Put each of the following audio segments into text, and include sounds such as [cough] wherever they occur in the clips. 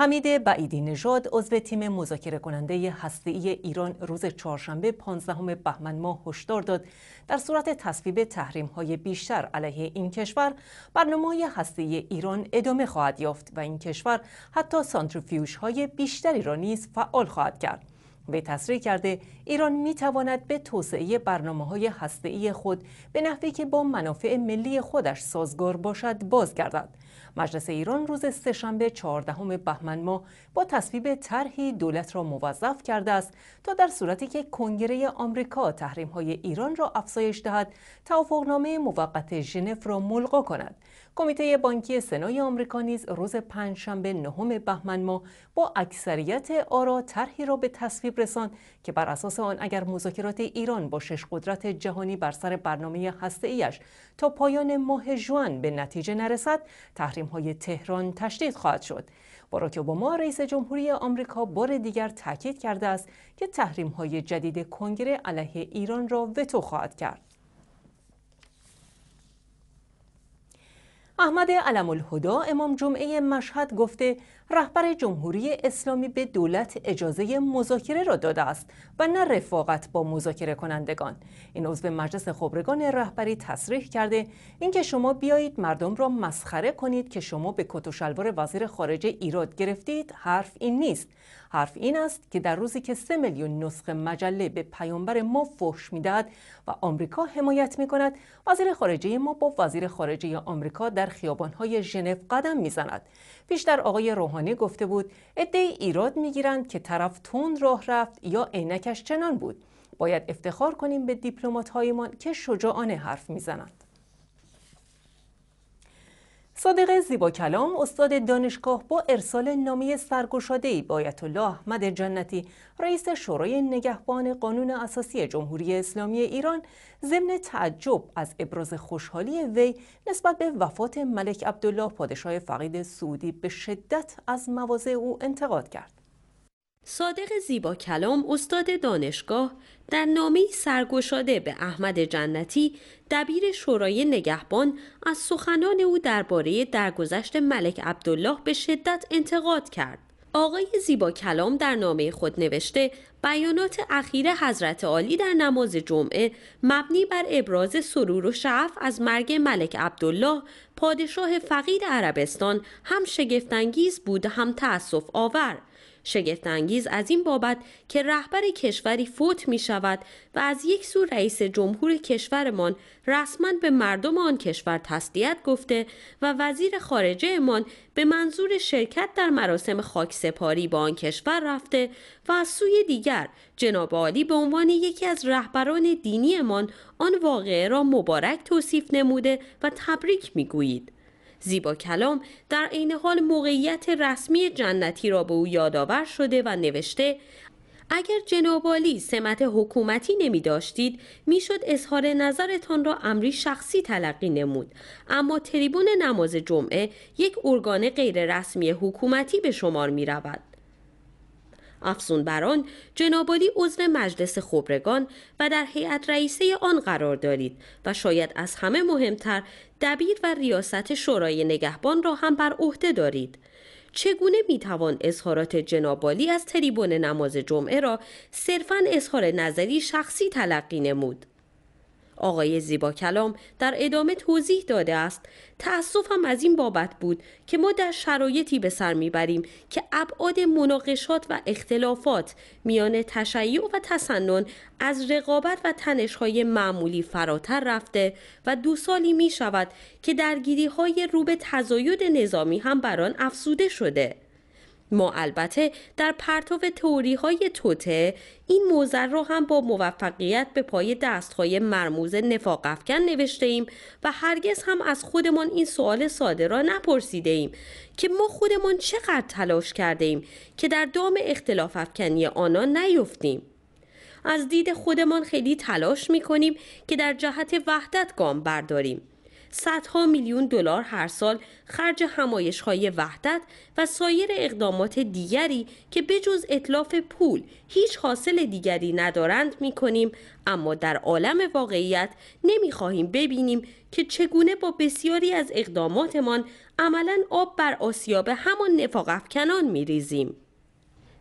حمید بعیدی نژاد عضو تیم مذاکره کننده هسته‌ای ایران روز چهارشنبه 15 بهمن ماه هشدار داد در صورت تصویب تحریم‌های بیشتر علیه این کشور برنامه‌های هسته‌ای ایران ادامه خواهد یافت و این کشور حتی سانتریفیوژهای بیشتری را نیز فعال خواهد کرد به تصریح کرده ایران میتواند به توسعه برنامه های هسته خود به نحوی که با منافع ملی خودش سازگار باشد بازگردد مجلس ایران روز سهشنبه 14 بهمن ماه با تصویب طرحی دولت را موظف کرده است تا در صورتی که کنگره آمریکا تحریم های ایران را افزایش دهد توافقنامه موقت ژنو را ملغا کند کمیته بانکی سنای آمریکا نیز روز پنجشنبه نهم بهمن ما با اکثریت آرا طرحی را به تصویب رساند که بر اساس آن اگر مذاکرات ایران با شش قدرت جهانی بر سر برنامه هسته ایش تا پایان ماه جوان به نتیجه نرسد تحریم های تهران تشدید خواهد شد باراک اوباما رئیس جمهوری آمریکا بار دیگر تاکید کرده است که تحریم های جدید کنگره علیه ایران را وتو خواهد کرد. احمد علم الهدا امام جمعه مشهد گفته رهبر جمهوری اسلامی به دولت اجازه مذاکره را داده است و نه رفاقت با مذاکره کنندگان این عضو مجلس خبرگان رهبری تصریح کرده اینکه شما بیایید مردم را مسخره کنید که شما به کت و شلوار وزیر خارجه ایراد گرفتید حرف این نیست حرف این است که در روزی که سه میلیون نسخه مجله به پیامبر ما فحش میدهد و آمریکا حمایت می کند وزیر خارجه ما با وزیر خارجه آمریکا در خیابانهای ژنو قدم میزند بیشتر آقای روحانی گفته بود عده ایراد میگیرند که طرف تون راه رفت یا عینکش چنان بود باید افتخار کنیم به دیپلمات‌هایمان که شجاعانه حرف میزنند صادق زیبا کلام استاد دانشگاه با ارسال نامی سرگشاده ای بایت الله احمد جنتی رئیس شورای نگهبان قانون اساسی جمهوری اسلامی ایران ضمن تعجب از ابراز خوشحالی وی نسبت به وفات ملک عبدالله پادشاه فقید سعودی به شدت از مواضع او انتقاد کرد صادق زیبا کلام استاد دانشگاه در نامی سرگشاده به احمد جنتی دبیر شورای نگهبان از سخنان او درباره درگذشت ملک عبدالله به شدت انتقاد کرد. آقای زیبا کلام در نامه خود نوشته بیانات اخیر حضرت عالی در نماز جمعه مبنی بر ابراز سرور و شعف از مرگ ملک عبدالله پادشاه فقید عربستان هم شگفتانگیز بود هم تأسف آور شگفتانگیز از این بابت که رهبر کشوری فوت می شود و از یک سو رئیس جمهور کشورمان رسما به مردم آن کشور تسلیت گفته و وزیر خارجه به منظور شرکت در مراسم خاکسپاری با آن کشور رفته و از سوی دیگر جناب عالی به عنوان یکی از رهبران دینیمان آن واقعه را مبارک توصیف نموده و تبریک میگویید زیبا کلام در عین حال موقعیت رسمی جنتی را به او یادآور شده و نوشته اگر جنابالی سمت حکومتی نمی داشتید میشد اظهار نظرتان را امری شخصی تلقی نمود اما تریبون نماز جمعه یک ارگان رسمی حکومتی به شمار می رود افزون بران جنابالی عضو مجلس خبرگان و در هیئت رئیسه آن قرار دارید و شاید از همه مهمتر دبیر و ریاست شورای نگهبان را هم بر عهده دارید چگونه میتوان اظهارات جنابالی از تریبون نماز جمعه را صرفا اظهار نظری شخصی تلقی نمود آقای زیبا کلام در ادامه توضیح داده است تأسفم از این بابت بود که ما در شرایطی به سر میبریم که ابعاد مناقشات و اختلافات میان تشیع و تسنن از رقابت و تنشهای معمولی فراتر رفته و دو سالی می شود که درگیری های رو تزاید نظامی هم بران آن افزوده شده ما البته در پرتو تئوری‌های های توته این موزر را هم با موفقیت به پای دستهای مرموز نفاق افکن نوشته ایم و هرگز هم از خودمان این سوال ساده را نپرسیده ایم که ما خودمان چقدر تلاش کرده ایم که در دام اختلاف افکنی آنان نیفتیم از دید خودمان خیلی تلاش می کنیم که در جهت وحدت گام برداریم صدها میلیون دلار هر سال خرج همایش های وحدت و سایر اقدامات دیگری که بجز اطلاف پول هیچ حاصل دیگری ندارند می کنیم اما در عالم واقعیت نمی خواهیم ببینیم که چگونه با بسیاری از اقداماتمان عملا آب بر آسیاب همان نفاق افکنان می ریزیم.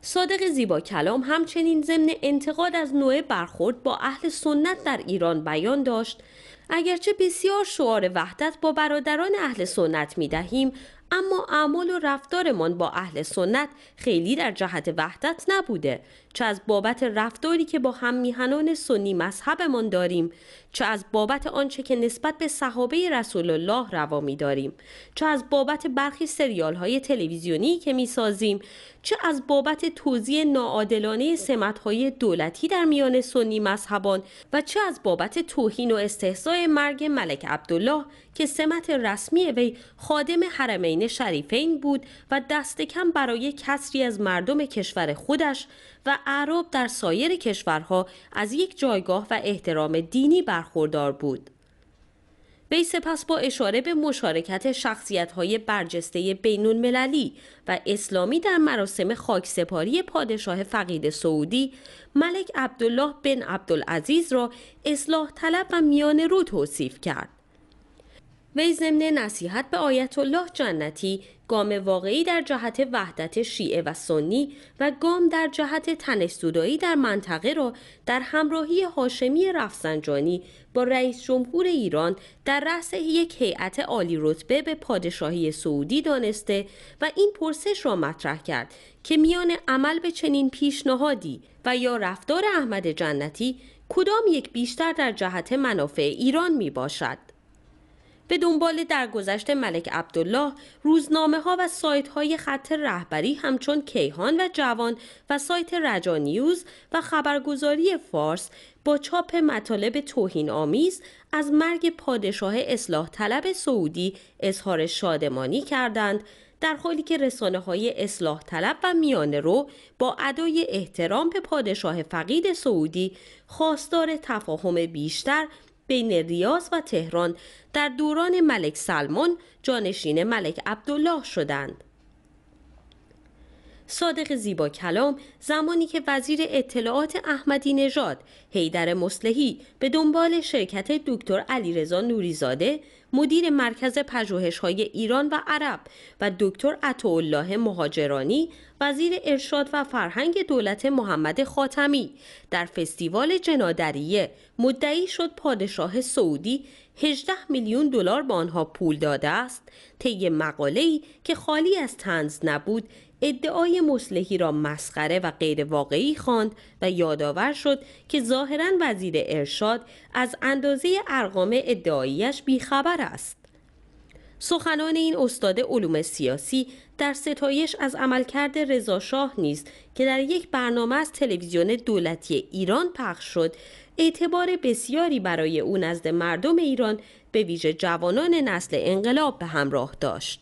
صادق زیبا کلام همچنین ضمن انتقاد از نوع برخورد با اهل سنت در ایران بیان داشت اگرچه بسیار شعار وحدت با برادران اهل سنت می دهیم اما اعمال و رفتارمان با اهل سنت خیلی در جهت وحدت نبوده چه از بابت رفتاری که با هم میهنان سنی مذهبمان داریم چه از بابت آنچه که نسبت به صحابه رسول الله روا می داریم چه از بابت برخی سریال های تلویزیونی که می سازیم چه از بابت توزیع ناعادلانه سمت های دولتی در میان سنی مذهبان و چه از بابت توهین و استحصای مرگ ملک عبدالله که سمت رسمی وی خادم حرمین شریفین بود و دست کم برای کسری از مردم کشور خودش و عرب در سایر کشورها از یک جایگاه و احترام دینی برخوردار بود. وی سپس با اشاره به مشارکت شخصیت های برجسته بینون مللی و اسلامی در مراسم خاکسپاری پادشاه فقید سعودی ملک عبدالله بن عبدالعزیز را اصلاح طلب و میان رو توصیف کرد. وی ضمن نصیحت به آیت الله جنتی گام واقعی در جهت وحدت شیعه و سنی و گام در جهت تنش‌زدایی در منطقه را در همراهی هاشمی رفسنجانی با رئیس جمهور ایران در رأس یک هیئت عالی رتبه به پادشاهی سعودی دانسته و این پرسش را مطرح کرد که میان عمل به چنین پیشنهادی و یا رفتار احمد جنتی کدام یک بیشتر در جهت منافع ایران می باشد؟ به دنبال درگذشت ملک عبدالله روزنامه ها و سایت های خط رهبری همچون کیهان و جوان و سایت رجا نیوز و خبرگزاری فارس با چاپ مطالب توهین آمیز از مرگ پادشاه اصلاح طلب سعودی اظهار شادمانی کردند در حالی که رسانه های اصلاح طلب و میان رو با ادای احترام به پادشاه فقید سعودی خواستار تفاهم بیشتر بین ریاض و تهران در دوران ملک سلمان جانشین ملک عبدالله شدند. صادق زیبا کلام زمانی که وزیر اطلاعات احمدی نژاد حیدر مصلحی به دنبال شرکت دکتر علیرضا نوریزاده مدیر مرکز های ایران و عرب و دکتر عطاالله مهاجرانی وزیر ارشاد و فرهنگ دولت محمد خاتمی در فستیوال جنادریه مدعی شد پادشاه سعودی 18 میلیون دلار به آنها پول داده است طی مقاله‌ای که خالی از تنز نبود ادعای مسلحی را مسخره و غیر واقعی خواند و یادآور شد که ظاهرا وزیر ارشاد از اندازه ارقام ادعاییش بیخبر است سخنان این استاد علوم سیاسی در ستایش از عملکرد رضاشاه نیست که در یک برنامه از تلویزیون دولتی ایران پخش شد اعتبار بسیاری برای او نزد مردم ایران به ویژه جوانان نسل انقلاب به همراه داشت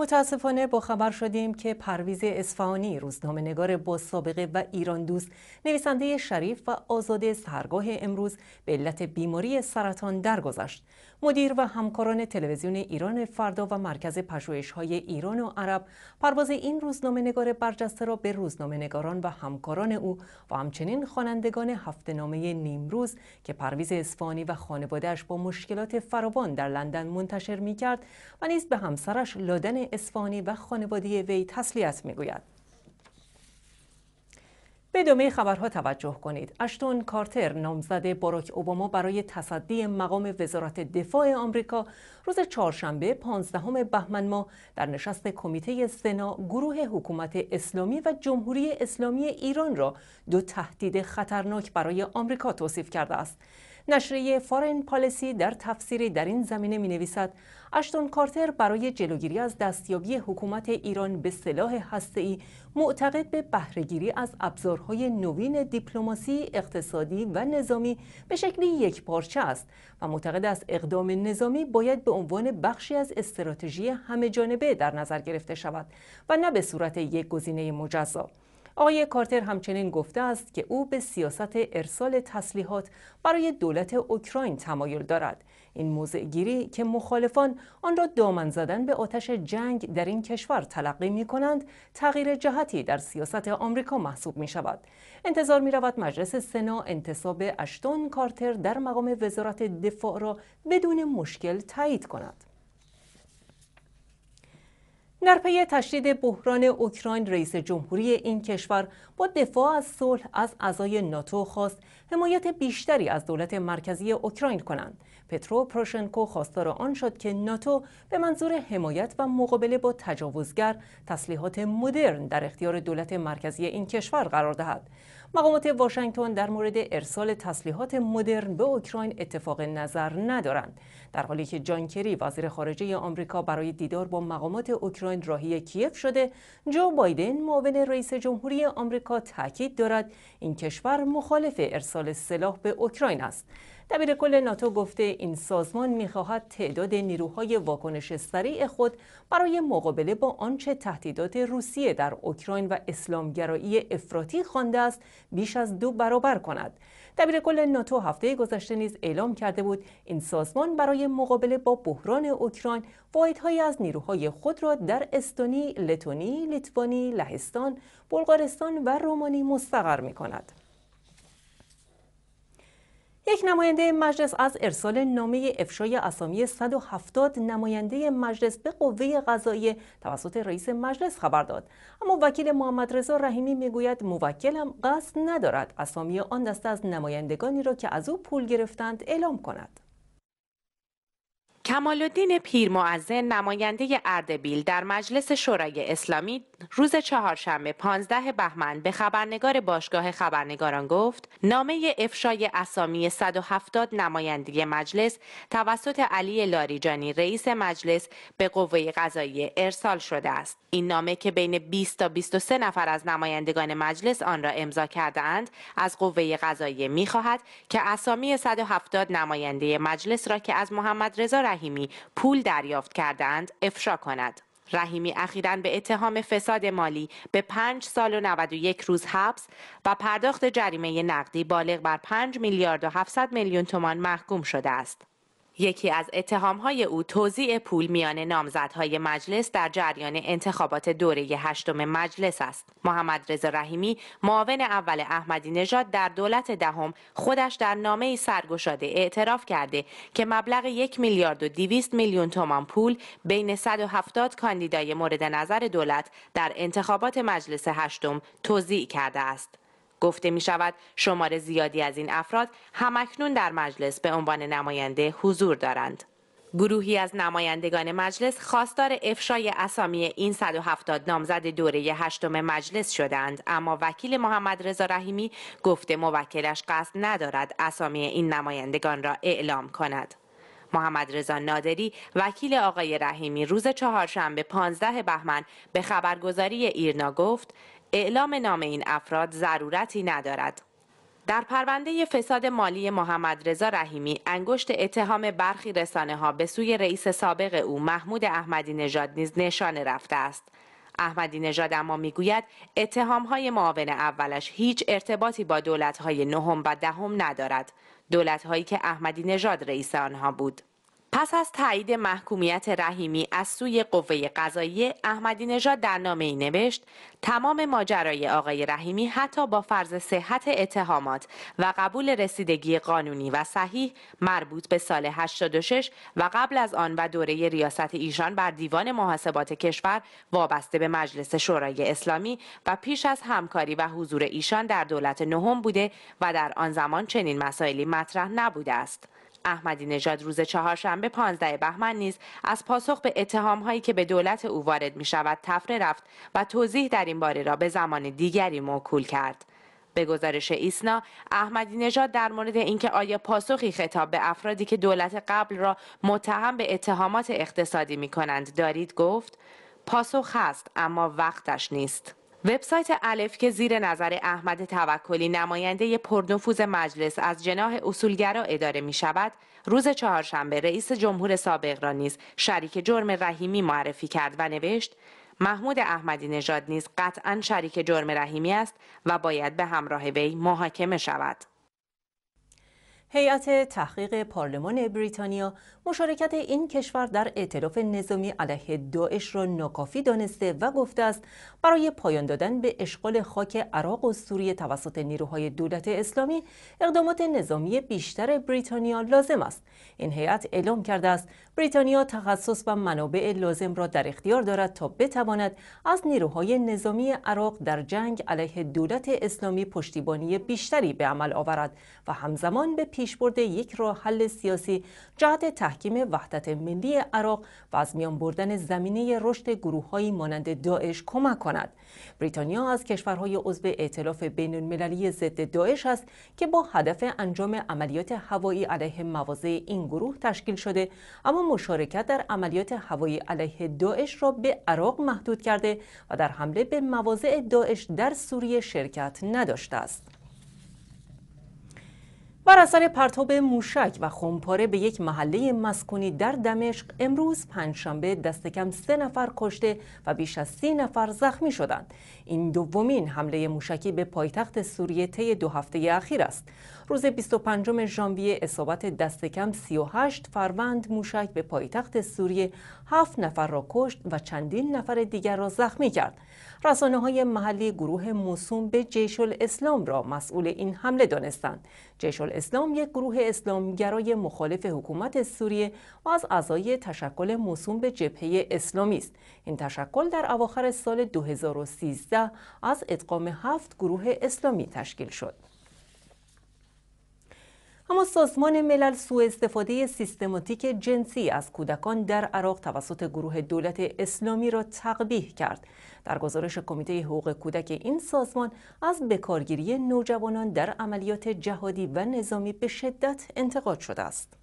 متاسفانه با خبر شدیم که پرویز اصفهانی روزنامه نگار با سابقه و ایران دوست نویسنده شریف و آزاده سرگاه امروز به علت بیماری سرطان درگذشت مدیر و همکاران تلویزیون ایران فردا و مرکز پژوهش های ایران و عرب پرواز این روزنامه نگار برجسته را به روزنامه نگاران و همکاران او و همچنین خوانندگان هفته نامه نیمروز که پرویز اصفهانی و خانوادهش با مشکلات فراوان در لندن منتشر می کرد و نیز به همسرش لادن اسفانی و خانواده وی تسلیت میگوید به دومه خبرها توجه کنید. اشتون کارتر نامزد باراک اوباما برای تصدی مقام وزارت دفاع آمریکا روز چهارشنبه 15 بهمن ماه در نشست کمیته سنا گروه حکومت اسلامی و جمهوری اسلامی ایران را دو تهدید خطرناک برای آمریکا توصیف کرده است. نشریه فارن پالیسی در تفسیری در این زمینه می نویسد اشتون کارتر برای جلوگیری از دستیابی حکومت ایران به سلاح هسته‌ای معتقد به بهرهگیری از ابزارهای نوین دیپلماسی، اقتصادی و نظامی به شکلی یک پارچه است و معتقد است اقدام نظامی باید به عنوان بخشی از استراتژی جانبه در نظر گرفته شود و نه به صورت یک گزینه مجزا. آقای کارتر همچنین گفته است که او به سیاست ارسال تسلیحات برای دولت اوکراین تمایل دارد این گیری که مخالفان آن را دامن زدن به آتش جنگ در این کشور تلقی می کنند تغییر جهتی در سیاست آمریکا محسوب می شود انتظار می رود مجلس سنا انتصاب اشتون کارتر در مقام وزارت دفاع را بدون مشکل تایید کند در پی تشدید بحران اوکراین رئیس جمهوری این کشور با دفاع از صلح از اعضای ناتو خواست حمایت بیشتری از دولت مرکزی اوکراین کنند پترو پروشنکو خواستار آن شد که ناتو به منظور حمایت و مقابله با تجاوزگر تسلیحات مدرن در اختیار دولت مرکزی این کشور قرار دهد مقامات واشنگتن در مورد ارسال تسلیحات مدرن به اوکراین اتفاق نظر ندارند در حالی که جان کری وزیر خارجه آمریکا برای دیدار با مقامات اوکراین راهی کیف شده جو بایدن معاون رئیس جمهوری آمریکا تاکید دارد این کشور مخالف ارسال سلاح به اوکراین است دبیر کل ناتو گفته این سازمان میخواهد تعداد نیروهای واکنش سریع خود برای مقابله با آنچه تهدیدات روسیه در اوکراین و اسلامگرایی افراطی خوانده است بیش از دو برابر کند دبیر کل ناتو هفته گذشته نیز اعلام کرده بود این سازمان برای مقابله با بحران اوکراین واحدهایی از نیروهای خود را در استونی، لتونی، لیتوانی، لهستان، بلغارستان و رومانی مستقر می یک نماینده مجلس از ارسال نامه افشای اسامی 170 نماینده مجلس به قوه قضایی توسط رئیس مجلس خبر داد اما وکیل محمد رضا رحیمی میگوید موکلم قصد ندارد اسامی آن دسته از نمایندگانی را که از او پول گرفتند اعلام کند کمالالدین پیرمعزن نماینده اردبیل در مجلس شورای اسلامی روز چهارشنبه 15 بهمن به خبرنگار باشگاه خبرنگاران گفت نامه افشای اسامی 170 نماینده مجلس توسط علی لاریجانی رئیس مجلس به قوه قضایی ارسال شده است این نامه که بین 20 تا 23 نفر از نمایندگان مجلس آن را امضا کردهاند از قوه می خواهد که اسامی 170 نماینده مجلس را که از محمد رضا رحیمی پول دریافت کردهاند افشا کند رحیمی اخیرا به اتهام فساد مالی به 5 سال و 91 روز حبس و پرداخت جریمه نقدی بالغ بر 5 میلیارد و 700 میلیون تومان محکوم شده است. یکی از اتهامهای او توزیع پول میان نامزدهای مجلس در جریان انتخابات دوره هشتم مجلس است. محمد رضا رحیمی معاون اول احمدی نژاد در دولت دهم خودش در نامه سرگشاده اعتراف کرده که مبلغ یک میلیارد و دویست میلیون تومان پول بین 170 کاندیدای مورد نظر دولت در انتخابات مجلس هشتم توزیع کرده است. گفته می شود شمار زیادی از این افراد همکنون در مجلس به عنوان نماینده حضور دارند. گروهی از نمایندگان مجلس خواستار افشای اسامی این 170 نامزد دوره هشتم مجلس شدند اما وکیل محمد رضا رحیمی گفته موکلش قصد ندارد اسامی این نمایندگان را اعلام کند محمد رضا نادری وکیل آقای رحیمی روز چهارشنبه 15 بهمن به خبرگزاری ایرنا گفت اعلام نام این افراد ضرورتی ندارد. در پرونده فساد مالی محمد رضا رحیمی انگشت اتهام برخی رسانه ها به سوی رئیس سابق او محمود احمدی نژاد نیز نشانه رفته است. احمدی نژاد اما میگوید اتهام های معاون اولش هیچ ارتباطی با دولت های نهم و دهم ندارد. دولت هایی که احمدی نژاد رئیس آنها بود. پس از تایید محکومیت رحیمی از سوی قوه قضایی احمدی نژاد در نامه ای نوشت تمام ماجرای آقای رحیمی حتی با فرض صحت اتهامات و قبول رسیدگی قانونی و صحیح مربوط به سال 86 و قبل از آن و دوره ریاست ایشان بر دیوان محاسبات کشور وابسته به مجلس شورای اسلامی و پیش از همکاری و حضور ایشان در دولت نهم بوده و در آن زمان چنین مسائلی مطرح نبوده است. احمدی نژاد روز چهارشنبه 15 بهمن نیز از پاسخ به اتهامهایی هایی که به دولت او وارد می شود تفره رفت و توضیح در این باره را به زمان دیگری موکول کرد. به گزارش ایسنا احمدی نژاد در مورد اینکه آیا پاسخی خطاب به افرادی که دولت قبل را متهم به اتهامات اقتصادی می کنند دارید گفت پاسخ هست اما وقتش نیست وبسایت الف که زیر نظر احمد توکلی نماینده پرنفوذ مجلس از جناح اصولگرا اداره می شود روز چهارشنبه رئیس جمهور سابق را نیز شریک جرم رحیمی معرفی کرد و نوشت محمود احمدی نژاد نیز قطعا شریک جرم رحیمی است و باید به همراه وی محاکمه شود هیئت تحقیق پارلمان بریتانیا مشارکت این کشور در اعتلاف نظامی علیه داعش را ناکافی دانسته و گفته است برای پایان دادن به اشغال خاک عراق و سوریه توسط نیروهای دولت اسلامی اقدامات نظامی بیشتر بریتانیا لازم است این هیئت اعلام کرده است بریتانیا تخصص و منابع لازم را در اختیار دارد تا بتواند از نیروهای نظامی عراق در جنگ علیه دولت اسلامی پشتیبانی بیشتری به عمل آورد و همزمان به پیشبرد یک راه حل سیاسی جهت تحکیم وحدت ملی عراق و از میان بردن زمینه رشد گروههایی مانند داعش کمک کند بریتانیا از کشورهای عضو ائتلاف بین المللی ضد داعش است که با هدف انجام عملیات هوایی علیه مواضع این گروه تشکیل شده اما مشارکت در عملیات هوایی علیه داعش را به عراق محدود کرده و در حمله به مواضع داعش در سوریه شرکت نداشته است. بر اثر پرتاب موشک و خمپاره به یک محله مسکونی در دمشق امروز پنجشنبه دست کم سه نفر کشته و بیش از سی نفر زخمی شدند این دومین حمله موشکی به پایتخت سوریه طی دو هفته اخیر است روز 25 ژانویه اصابت دست کم 38 فروند موشک به پایتخت سوریه 7 نفر را کشت و چندین نفر دیگر را زخمی کرد. رسانه های محلی گروه موسوم به جیش الاسلام را مسئول این حمله دانستند. جیش الاسلام یک گروه اسلامگرای مخالف حکومت سوریه و از اعضای تشکل موسوم به جبهه اسلامی است. این تشکل در اواخر سال 2013 از ادغام هفت گروه اسلامی تشکیل شد. اما سازمان ملل سوء استفاده سیستماتیک جنسی از کودکان در عراق توسط گروه دولت اسلامی را تقبیح کرد. در گزارش کمیته حقوق کودک این سازمان از بکارگیری نوجوانان در عملیات جهادی و نظامی به شدت انتقاد شده است.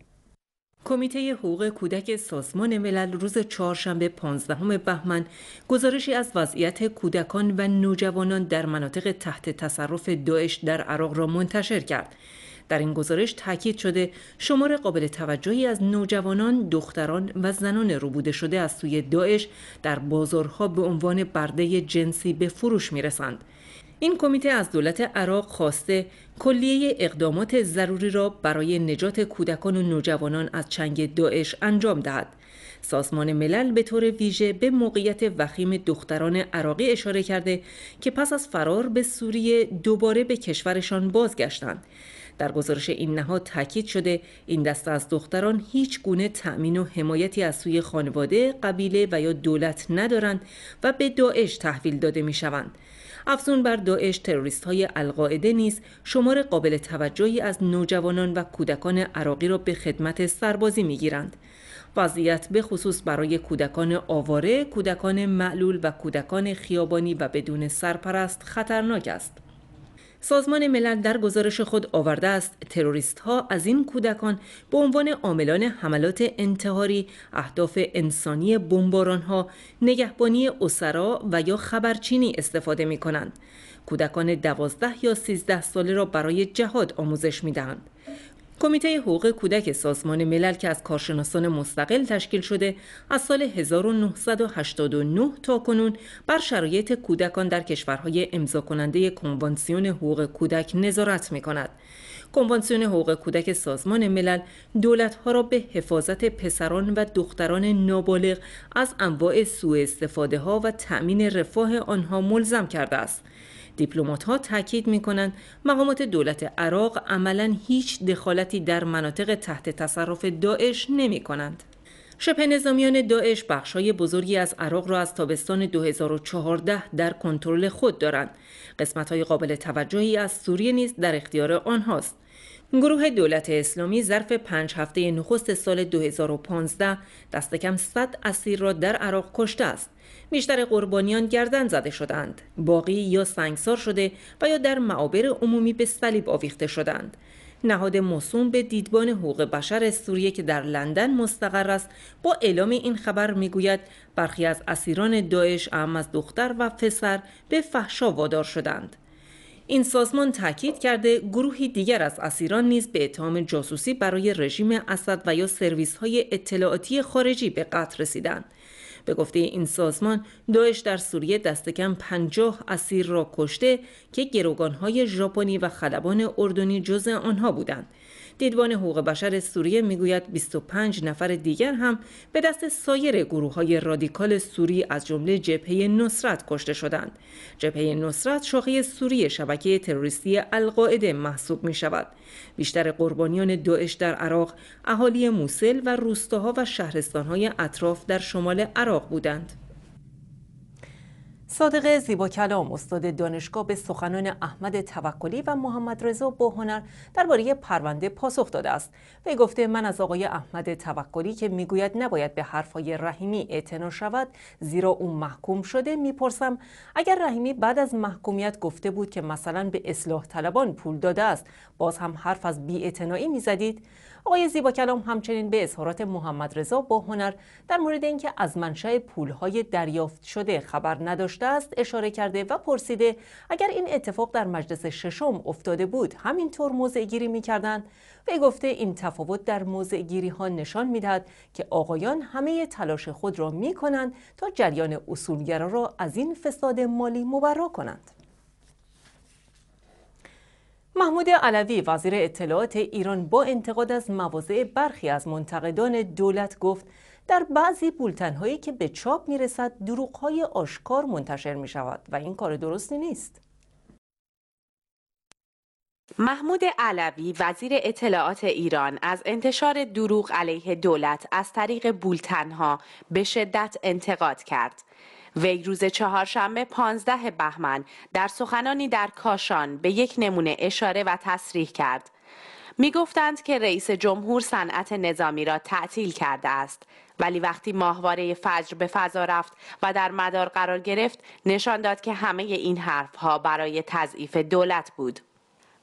کمیته حقوق کودک سازمان ملل روز چهارشنبه 15 بهمن گزارشی از وضعیت کودکان و نوجوانان در مناطق تحت تصرف داعش در عراق را منتشر کرد. در این گزارش تاکید شده شمار قابل توجهی از نوجوانان، دختران و زنان ربوده شده از سوی داعش در بازارها به عنوان برده جنسی به فروش میرسند. این کمیته از دولت عراق خواسته کلیه اقدامات ضروری را برای نجات کودکان و نوجوانان از چنگ داعش انجام دهد. سازمان ملل به طور ویژه به موقعیت وخیم دختران عراقی اشاره کرده که پس از فرار به سوریه دوباره به کشورشان بازگشتند. در گزارش این نهاد تاکید شده این دسته از دختران هیچ گونه تأمین و حمایتی از سوی خانواده، قبیله و یا دولت ندارند و به داعش تحویل داده می شوند. افزون بر داعش تروریست های القاعده نیز شمار قابل توجهی از نوجوانان و کودکان عراقی را به خدمت سربازی می گیرند. وضعیت به خصوص برای کودکان آواره، کودکان معلول و کودکان خیابانی و بدون سرپرست خطرناک است. سازمان ملل در گزارش خود آورده است تروریست ها از این کودکان به عنوان عاملان حملات انتحاری، اهداف انسانی بمباران ها، نگهبانی اسرا و یا خبرچینی استفاده می کنند. کودکان دوازده یا سیزده ساله را برای جهاد آموزش می دهند. کمیته حقوق کودک سازمان ملل که از کارشناسان مستقل تشکیل شده از سال 1989 تا کنون بر شرایط کودکان در کشورهای امضا کننده کنوانسیون حقوق کودک نظارت می کند. کنوانسیون حقوق کودک سازمان ملل دولتها را به حفاظت پسران و دختران نابالغ از انواع سوء استفاده ها و تأمین رفاه آنها ملزم کرده است. دیپلمات‌ها تاکید کنند مقامات دولت عراق عملا هیچ دخالتی در مناطق تحت تصرف داعش نمی‌کنند. شبه نظامیان داعش های بزرگی از عراق را از تابستان 2014 در کنترل خود دارند. های قابل توجهی از سوریه نیز در اختیار آنهاست. گروه دولت اسلامی ظرف پنج هفته نخست سال 2015 دستکم کم 100 اسیر را در عراق کشته است. بیشتر قربانیان گردن زده شدند باقی یا سنگسار شده و یا در معابر عمومی به صلیب آویخته شدند نهاد موسوم به دیدبان حقوق بشر سوریه که در لندن مستقر است با اعلام این خبر میگوید برخی از اسیران داعش اهم از دختر و پسر به فحشا وادار شدند این سازمان تاکید کرده گروهی دیگر از اسیران نیز به اتهام جاسوسی برای رژیم اسد و یا سرویس های اطلاعاتی خارجی به قتل رسیدند به گفته این سازمان داعش در سوریه دست کم 50 اسیر را کشته که گروگانهای ژاپنی و خلبان اردنی جزء آنها بودند دیدبان حقوق بشر سوریه میگوید 25 نفر دیگر هم به دست سایر گروه های رادیکال سوری از جمله جبهه نصرت کشته شدند. جبهه نصرت شاخه سوری شبکه تروریستی القاعده محسوب می شود. بیشتر قربانیان داعش در عراق اهالی موسل و روستاها و شهرستانهای اطراف در شمال عراق بودند. صادق زیبا کلام استاد دانشگاه به سخنان احمد توکلی و محمد رضا بوهنر درباره پرونده پاسخ داده است وی گفته من از آقای احمد توکلی که میگوید نباید به حرفهای رحیمی اعتنا شود زیرا او محکوم شده میپرسم اگر رحیمی بعد از محکومیت گفته بود که مثلا به اصلاح طلبان پول داده است باز هم حرف از بی‌اعتنایی میزدید آقای زیبا کلام همچنین به اظهارات محمد رضا با هنر در مورد اینکه از منشأ پولهای دریافت شده خبر نداشته است اشاره کرده و پرسیده اگر این اتفاق در مجلس ششم افتاده بود همینطور موضع گیری میکردند و گفته این تفاوت در موضع گیری ها نشان میدهد که آقایان همه تلاش خود را می کنند تا جریان اصولگرا را از این فساد مالی مبرا کنند محمود علوی وزیر اطلاعات ایران با انتقاد از مواضع برخی از منتقدان دولت گفت در بعضی بولتنهایی که به چاپ میرسد های آشکار منتشر می شود و این کار درستی نیست. محمود علوی وزیر اطلاعات ایران از انتشار دروغ علیه دولت از طریق بولتنها به شدت انتقاد کرد. وی روز چهارشنبه 15 بهمن در سخنانی در کاشان به یک نمونه اشاره و تصریح کرد می گفتند که رئیس جمهور صنعت نظامی را تعطیل کرده است ولی وقتی ماهواره فجر به فضا رفت و در مدار قرار گرفت نشان داد که همه این ها برای تضعیف دولت بود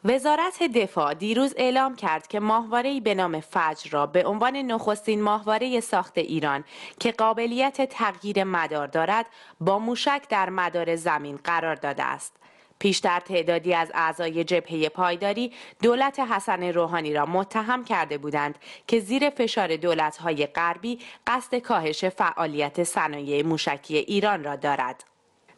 وزارت دفاع دیروز اعلام کرد که ماهواره به نام فجر را به عنوان نخستین ماهواره ساخت ایران که قابلیت تغییر مدار دارد با موشک در مدار زمین قرار داده است. پیشتر تعدادی از اعضای جبهه پایداری دولت حسن روحانی را متهم کرده بودند که زیر فشار دولت‌های غربی قصد کاهش فعالیت صنایع موشکی ایران را دارد.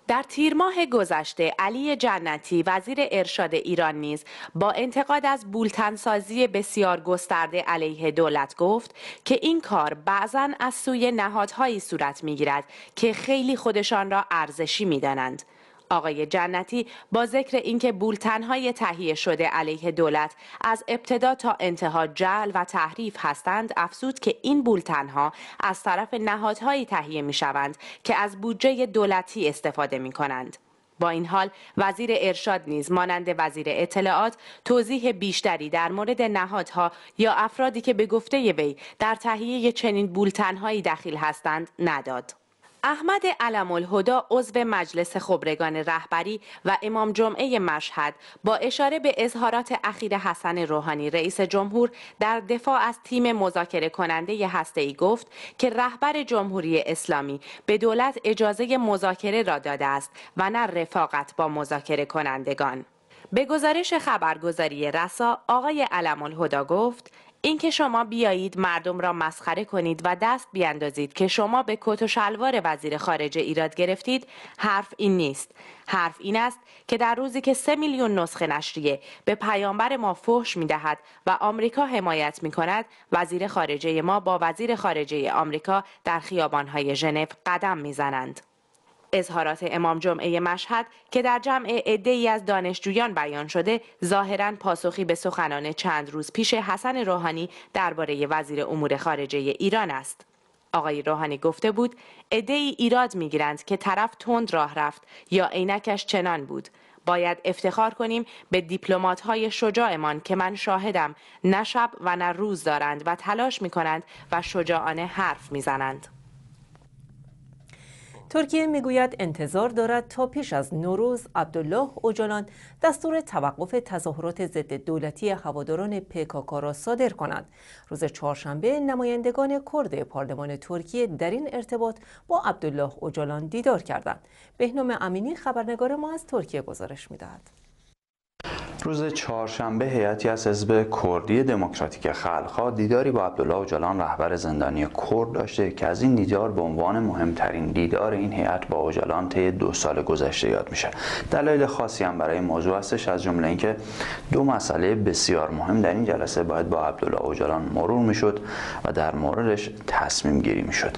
در تیر ماه گذشته علی جنتی وزیر ارشاد ایران نیز با انتقاد از بولتنسازی بسیار گسترده علیه دولت گفت که این کار بعضا از سوی نهادهایی صورت میگیرد که خیلی خودشان را ارزشی میدانند آقای جنتی با ذکر اینکه بولتنهای تهیه شده علیه دولت از ابتدا تا انتها جعل و تحریف هستند افزود که این بولتنها از طرف نهادهایی تهیه می شوند که از بودجه دولتی استفاده می کنند. با این حال وزیر ارشاد نیز مانند وزیر اطلاعات توضیح بیشتری در مورد نهادها یا افرادی که به گفته وی در تهیه چنین بولتنهایی دخیل هستند نداد. احمد علم الهدا عضو مجلس خبرگان رهبری و امام جمعه مشهد با اشاره به اظهارات اخیر حسن روحانی رئیس جمهور در دفاع از تیم مذاکره کننده هسته گفت که رهبر جمهوری اسلامی به دولت اجازه مذاکره را داده است و نه رفاقت با مذاکره کنندگان به گزارش خبرگزاری رسا آقای علم الهدا گفت اینکه شما بیایید مردم را مسخره کنید و دست بیاندازید که شما به کت و شلوار وزیر خارجه ایراد گرفتید حرف این نیست حرف این است که در روزی که سه میلیون نسخه نشریه به پیامبر ما فحش میدهد و آمریکا حمایت میکند، وزیر خارجه ما با وزیر خارجه آمریکا در خیابانهای ژنو قدم میزنند. اظهارات امام جمعه مشهد که در جمع ای از دانشجویان بیان شده ظاهرا پاسخی به سخنان چند روز پیش حسن روحانی درباره وزیر امور خارجه ایران است. آقای روحانی گفته بود ای ایراد میگیرند که طرف تند راه رفت یا عینکش چنان بود باید افتخار کنیم به دیپلمات های شجاعمان که من شاهدم نه شب و نه روز دارند و تلاش می کنند و شجاعانه حرف میزنند. ترکیه میگوید انتظار دارد تا پیش از نوروز عبدالله اوجلان دستور توقف تظاهرات ضد دولتی هواداران پکاکا را صادر کند روز چهارشنبه نمایندگان کرد پارلمان ترکیه در این ارتباط با عبدالله اوجلان دیدار کردند بهنام امینی خبرنگار ما از ترکیه گزارش میدهد روز چهارشنبه هیئتی از حزب کردی دموکراتیک خلقها دیداری با عبدالله اوجلان رهبر زندانی کرد داشته که از این دیدار به عنوان مهمترین دیدار این هیئت با اوجلان طی دو سال گذشته یاد میشه دلایل خاصی هم برای موضوع هستش از جمله اینکه دو مسئله بسیار مهم در این جلسه باید با عبدالله اوجلان مرور میشد و در موردش تصمیم گیری میشد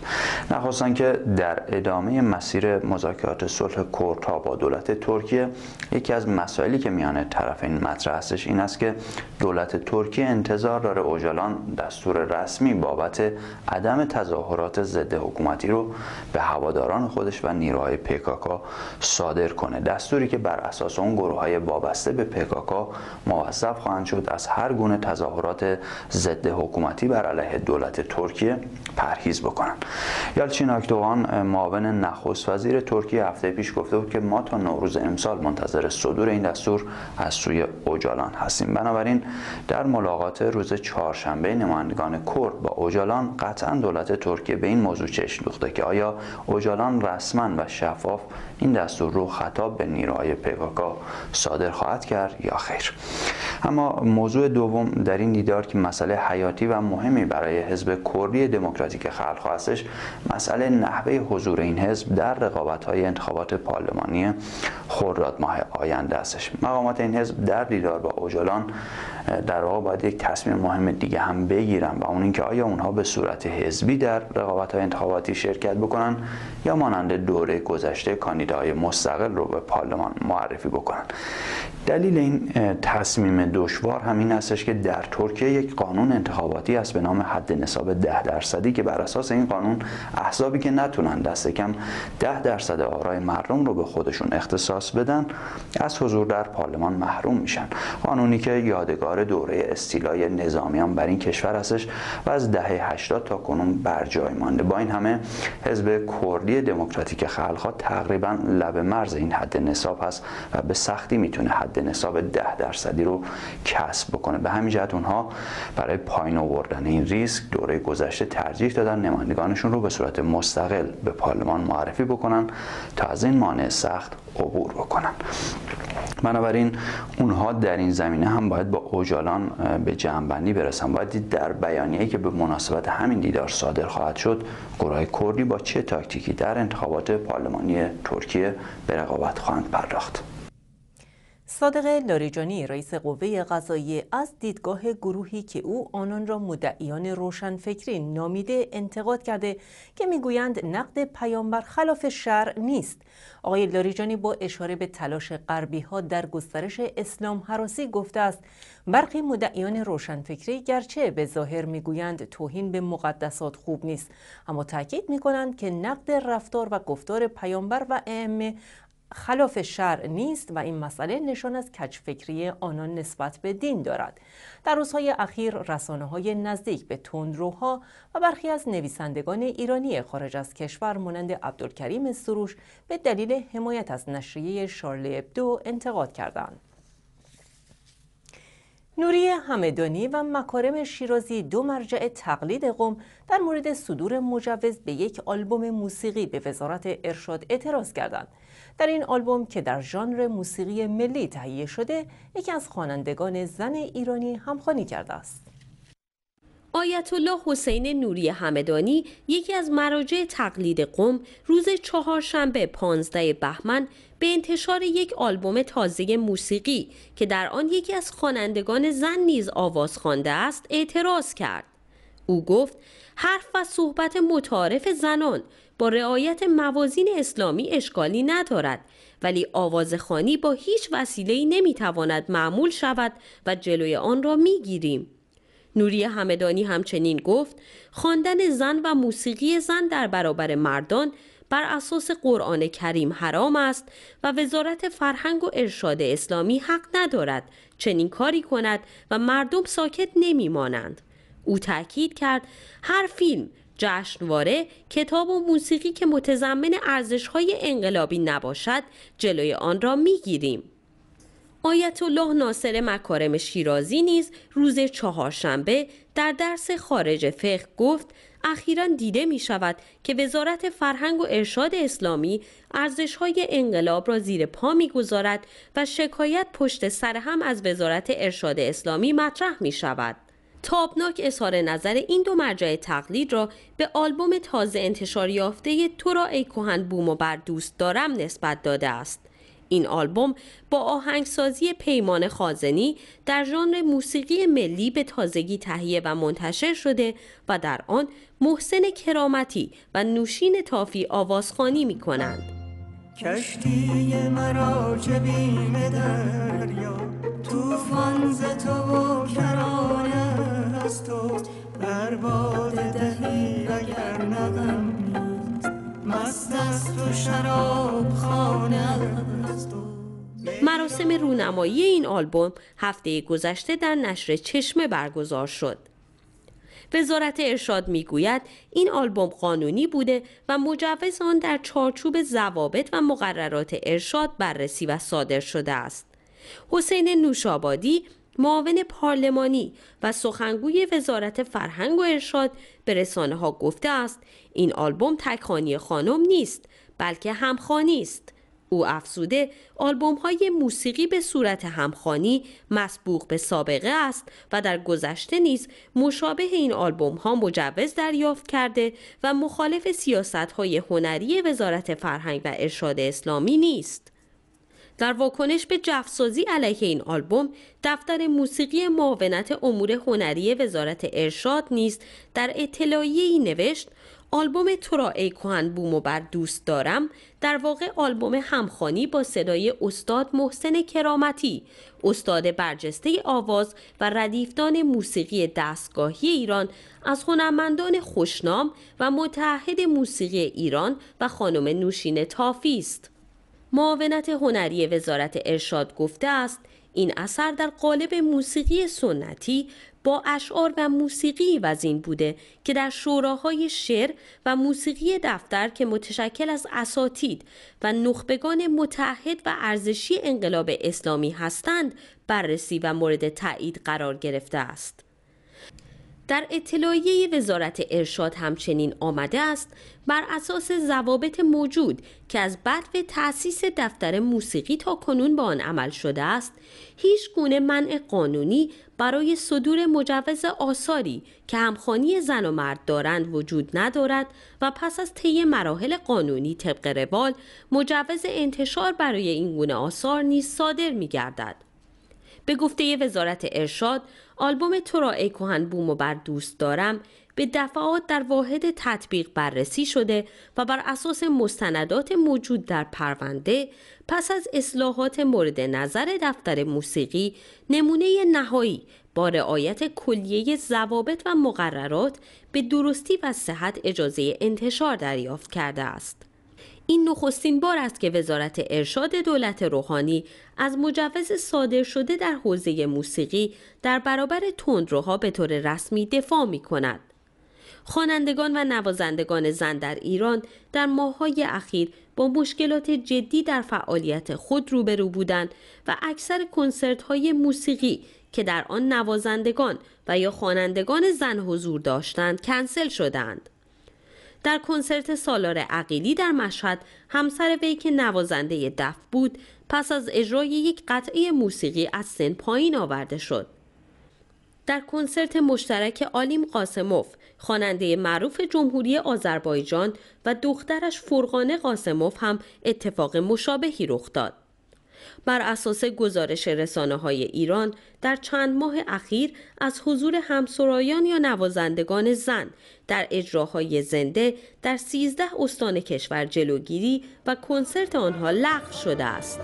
نخواستن که در ادامه مسیر مذاکرات صلح کردها با دولت ترکیه یکی از مسائلی که میان طرفین مطرح هستش این است که دولت ترکیه انتظار داره اوجالان دستور رسمی بابت عدم تظاهرات ضد حکومتی رو به هواداران خودش و نیروهای پکاکا صادر کنه دستوری که بر اساس اون گروه های وابسته به پکاکا موظف خواهند شد از هر گونه تظاهرات ضد حکومتی بر علیه دولت ترکیه پرهیز بکنن یالچین اکتوان معاون نخست وزیر ترکیه هفته پیش گفته بود که ما تا نوروز امسال منتظر صدور این دستور از اوجالان هستیم بنابراین در ملاقات روز چهارشنبه نمایندگان کرد با اوجالان قطعا دولت ترکیه به این موضوع چشم دوخته که آیا اوجالان رسما و شفاف این دستور رو خطاب به نیروهای پیواکا صادر خواهد کرد یا خیر اما موضوع دوم در این دیدار که مسئله حیاتی و مهمی برای حزب کردی دموکراتیک خلق هستش مسئله نحوه حضور این حزب در رقابت های انتخابات پارلمانی خرداد ماه آینده استش مقامات این حزب در در دیدار با اوجلان در واقع باید یک تصمیم مهم دیگه هم بگیرن و اون اینکه آیا اونها به صورت حزبی در رقابت های انتخاباتی شرکت بکنن یا مانند دوره گذشته کاندیدای مستقل رو به پارلمان معرفی بکنن دلیل این تصمیم دشوار همین استش که در ترکیه یک قانون انتخاباتی است به نام حد نصاب 10 درصدی که بر اساس این قانون احزابی که نتونن دست کم 10 درصد آرای مردم رو به خودشون اختصاص بدن از حضور در پارلمان محروم قانونی که یادگار دوره استیلای نظامیان بر این کشور هستش و از دهه 80 تا کنون بر جای مانده با این همه حزب کردی دموکراتیک خلقها تقریبا لب مرز این حد نصاب هست و به سختی میتونه حد نصاب 10 درصدی رو کسب بکنه به همین جهت اونها برای پایین آوردن این ریسک دوره گذشته ترجیح دادن نمایندگانشون رو به صورت مستقل به پارلمان معرفی بکنن تا از این مانع سخت عبور بکنن بنابراین اونها در این زمینه هم باید با اوجالان به جمعبندی برسن باید دید در بیانیه‌ای که به مناسبت همین دیدار صادر خواهد شد گروه کردی با چه تاکتیکی در انتخابات پارلمانی ترکیه به رقابت خواهند پرداخت صادق لاریجانی رئیس قوه قضاییه از دیدگاه گروهی که او آنان را مدعیان روشنفکری نامیده انتقاد کرده که میگویند نقد پیامبر خلاف شر نیست آقای لاریجانی با اشاره به تلاش غربی ها در گسترش اسلام حراسی گفته است برخی مدعیان روشنفکری گرچه به ظاهر میگویند توهین به مقدسات خوب نیست اما تاکید میکنند که نقد رفتار و گفتار پیامبر و ائمه خلاف شرع نیست و این مسئله نشان از کچفکری آنان نسبت به دین دارد در روزهای اخیر رسانه های نزدیک به تندروها و برخی از نویسندگان ایرانی خارج از کشور مانند عبدالکریم سروش به دلیل حمایت از نشریه شارل ابدو انتقاد کردند نوری همدانی و مکارم شیرازی دو مرجع تقلید قوم در مورد صدور مجوز به یک آلبوم موسیقی به وزارت ارشاد اعتراض کردند در این آلبوم که در ژانر موسیقی ملی تهیه شده یکی از خوانندگان زن ایرانی همخوانی کرده است آیت الله حسین نوری همدانی یکی از مراجع تقلید قوم روز چهارشنبه 15 بهمن به انتشار یک آلبوم تازه موسیقی که در آن یکی از خوانندگان زن نیز آواز خوانده است اعتراض کرد او گفت حرف و صحبت متعارف زنان با رعایت موازین اسلامی اشکالی ندارد ولی آوازخانی با هیچ وسیله‌ای نمیتواند معمول شود و جلوی آن را میگیریم نوری همدانی همچنین گفت خواندن زن و موسیقی زن در برابر مردان بر اساس قرآن کریم حرام است و وزارت فرهنگ و ارشاد اسلامی حق ندارد چنین کاری کند و مردم ساکت نمیمانند او تاکید کرد هر فیلم جشنواره کتاب و موسیقی که متضمن ارزش‌های انقلابی نباشد جلوی آن را میگیریم آیت الله ناصر مکارم شیرازی نیز روز چهارشنبه در درس خارج فقه گفت اخیرا دیده می شود که وزارت فرهنگ و ارشاد اسلامی ارزش های انقلاب را زیر پا می گذارد و شکایت پشت سر هم از وزارت ارشاد اسلامی مطرح می شود. تابناک اظهار نظر این دو مرجع تقلید را به آلبوم تازه انتشار یافته تو را ای کهن بوم و بر دوست دارم نسبت داده است این آلبوم با آهنگسازی پیمان خازنی در ژانر موسیقی ملی به تازگی تهیه و منتشر شده و در آن محسن کرامتی و نوشین تافی آوازخانی می کنند. کشتی مرا چه دریا نمایی این آلبوم هفته گذشته در نشر چشمه برگزار شد. وزارت ارشاد میگوید این آلبوم قانونی بوده و مجوز آن در چارچوب ضوابط و مقررات ارشاد بررسی و صادر شده است. حسین نوشابادی معاون پارلمانی و سخنگوی وزارت فرهنگ و ارشاد به رسانه ها گفته است این آلبوم تکانی خانم نیست بلکه همخانی است او افزوده آلبوم های موسیقی به صورت همخانی مسبوق به سابقه است و در گذشته نیز مشابه این آلبوم ها مجوز دریافت کرده و مخالف سیاست های هنری وزارت فرهنگ و ارشاد اسلامی نیست. در واکنش به جفسازی علیه این آلبوم دفتر موسیقی معاونت امور هنری وزارت ارشاد نیست در اطلاعیه‌ای نوشت آلبوم تو را ای کهن بوم بر دوست دارم در واقع آلبوم همخانی با صدای استاد محسن کرامتی استاد برجسته آواز و ردیفدان موسیقی دستگاهی ایران از هنرمندان خوشنام و متحد موسیقی ایران و خانم نوشین تافی است معاونت هنری وزارت ارشاد گفته است این اثر در قالب موسیقی سنتی با اشعار و موسیقی وزین بوده که در شوراهای شعر و موسیقی دفتر که متشکل از اساتید و نخبگان متحد و ارزشی انقلاب اسلامی هستند بررسی و مورد تایید قرار گرفته است. در اطلاعیه وزارت ارشاد همچنین آمده است بر اساس ضوابط موجود که از بدو تأسیس دفتر موسیقی تا کنون به آن عمل شده است هیچ گونه منع قانونی برای صدور مجوز آثاری که همخانی زن و مرد دارند وجود ندارد و پس از طی مراحل قانونی طبق روال مجوز انتشار برای این گونه آثار نیز صادر می گردد. به گفته وزارت ارشاد آلبوم تو را ای کهن بوم و بر دوست دارم به دفعات در واحد تطبیق بررسی شده و بر اساس مستندات موجود در پرونده پس از اصلاحات مورد نظر دفتر موسیقی نمونه نهایی با رعایت کلیه ضوابط و مقررات به درستی و صحت اجازه انتشار دریافت کرده است. این نخستین بار است که وزارت ارشاد دولت روحانی از مجوز صادر شده در حوزه موسیقی در برابر تندروها به طور رسمی دفاع می کند. خوانندگان و نوازندگان زن در ایران در ماه‌های اخیر با مشکلات جدی در فعالیت خود روبرو بودند و اکثر کنسرت های موسیقی که در آن نوازندگان و یا خوانندگان زن حضور داشتند کنسل شدند. در کنسرت سالار عقیلی در مشهد همسر وی که نوازنده دف بود پس از اجرای یک قطعه موسیقی از سن پایین آورده شد در کنسرت مشترک آلیم قاسموف خواننده معروف جمهوری آذربایجان و دخترش فرقانه قاسموف هم اتفاق مشابهی رخ داد بر اساس گزارش رسانه های ایران در چند ماه اخیر از حضور همسرایان یا نوازندگان زن در اجراهای زنده در 13 استان کشور جلوگیری و کنسرت آنها لغو شده است.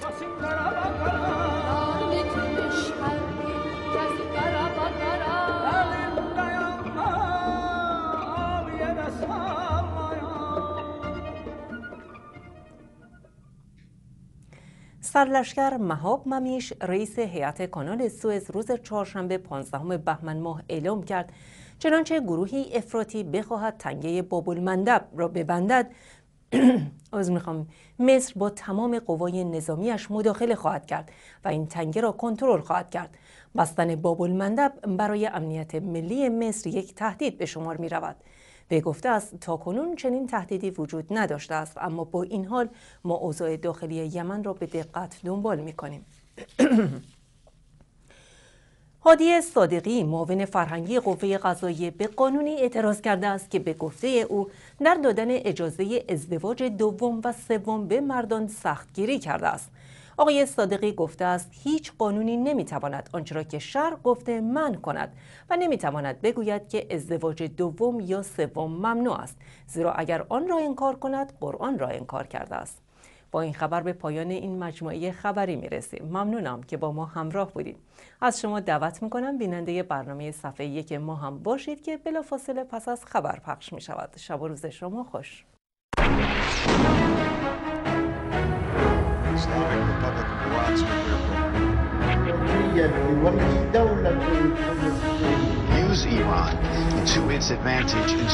سرلشکر مهاب ممیش رئیس هیئت کانال سوئز روز چهارشنبه 15 بهمن ماه اعلام کرد چنانچه گروهی افراطی بخواهد تنگه بابالمندب را ببندد از [clears throat] میخوام مصر با تمام قوای نظامیش مداخله خواهد کرد و این تنگه را کنترل خواهد کرد بستن بابالمندب برای امنیت ملی مصر یک تهدید به شمار می رود وی گفته است کنون چنین تهدیدی وجود نداشته است اما با این حال ما اوضاع داخلی یمن را به دقت دنبال می کنیم. [clears throat] هادی صادقی معاون فرهنگی قوه قضاییه به قانونی اعتراض کرده است که به گفته او در دادن اجازه ازدواج دوم و سوم به مردان سختگیری کرده است آقای صادقی گفته است هیچ قانونی نمیتواند آنچه را که شر گفته من کند و نمیتواند بگوید که ازدواج دوم یا سوم ممنوع است زیرا اگر آن را انکار کند قرآن را انکار کرده است با این خبر به پایان این مجموعه خبری میرسیم ممنونم که با ما همراه بودید از شما دعوت میکنم بیننده برنامه صفحه یک ما هم باشید که بلافاصله پس از خبر پخش میشود شب و روز شما خوش Islamic Republic of Iran's nuclear program. Use Iran to its advantage and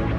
solve